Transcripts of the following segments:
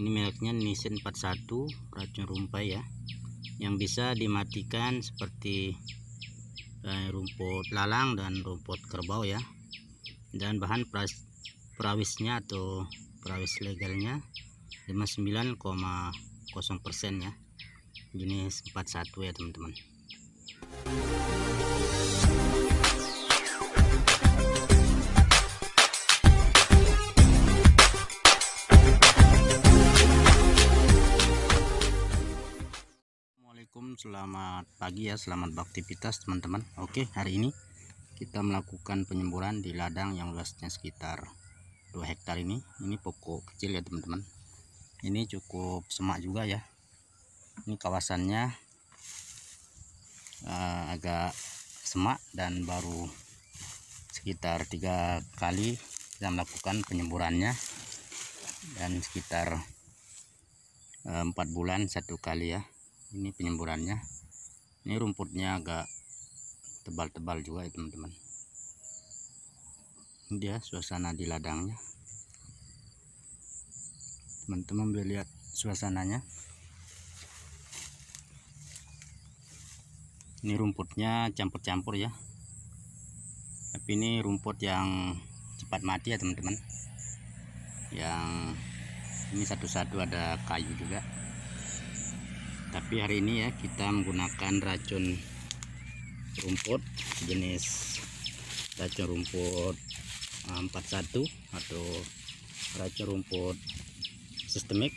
ini mereknya Nissan 41 racun rumpai ya yang bisa dimatikan seperti eh, rumput lalang dan rumput kerbau ya dan bahan perawisnya atau perawis legalnya 59,0% ya jenis 41 ya teman-teman Assalamualaikum selamat pagi ya selamat beraktivitas teman-teman Oke hari ini kita melakukan penyemburan di ladang yang luasnya sekitar 2 hektar ini ini pokok kecil ya teman-teman ini cukup semak juga ya ini kawasannya uh, agak semak dan baru sekitar tiga kali kita melakukan penyemburannya dan sekitar eh, empat bulan satu kali ya ini penyemburannya ini rumputnya agak tebal-tebal juga ya teman-teman ini dia suasana di ladangnya teman-teman boleh lihat suasananya ini rumputnya campur-campur ya tapi ini rumput yang cepat mati ya teman-teman yang ini satu-satu ada kayu juga tapi hari ini ya kita menggunakan racun rumput jenis racun rumput 41 eh, atau racun rumput sistemik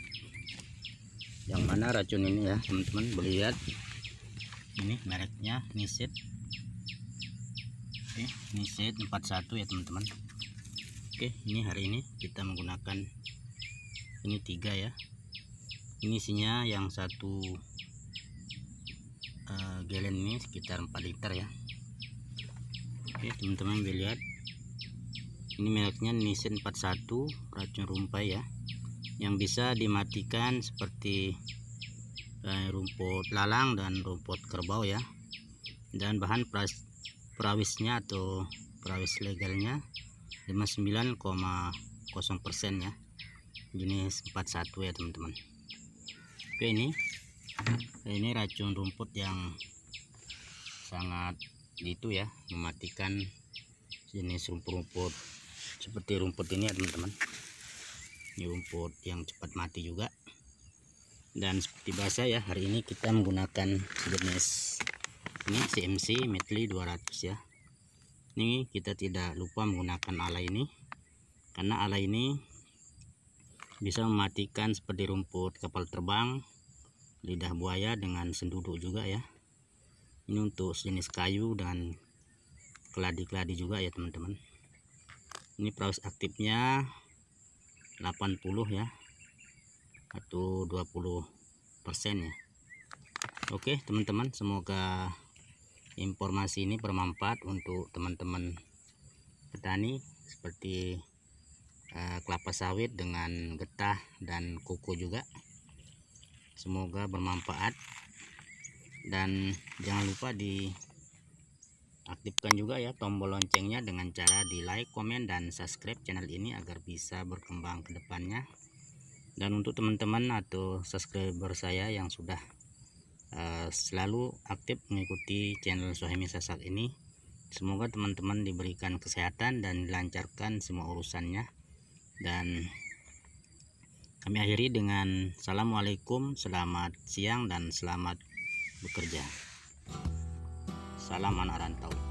yang mana racun ini ya teman-teman boleh lihat ini mereknya nisit oke nisit 41 ya teman-teman oke ini hari ini kita menggunakan ini tiga ya ini isinya yang satu uh, gelen ini sekitar 4 liter ya oke teman-teman bisa lihat ini mereknya Nissan 41 racun rumpai ya yang bisa dimatikan seperti uh, rumput lalang dan rumput kerbau ya dan bahan perawisnya atau perawis legalnya 59,0% ya jenis 41 ya teman-teman Oke ini ini racun rumput yang sangat itu ya mematikan jenis rumput-rumput seperti rumput ini ya teman-teman ini rumput yang cepat mati juga dan seperti biasa ya hari ini kita menggunakan jenis ini CMC Medley 200 ya ini kita tidak lupa menggunakan ala ini karena ala ini bisa mematikan seperti rumput kapal terbang lidah buaya dengan senduduk juga ya ini untuk jenis kayu dan keladi-keladi juga ya teman-teman ini proses aktifnya 80 ya atau 20 persen ya Oke teman-teman semoga informasi ini bermanfaat untuk teman-teman petani seperti Eh, kelapa sawit dengan getah dan kuku juga semoga bermanfaat dan jangan lupa diaktifkan juga ya tombol loncengnya dengan cara di like, komen, dan subscribe channel ini agar bisa berkembang ke depannya dan untuk teman-teman atau subscriber saya yang sudah uh, selalu aktif mengikuti channel Suhaimi Sasak ini Semoga teman-teman diberikan kesehatan dan dilancarkan semua urusannya dan kami akhiri dengan Assalamualaikum selamat siang dan selamat bekerja salam anak rantau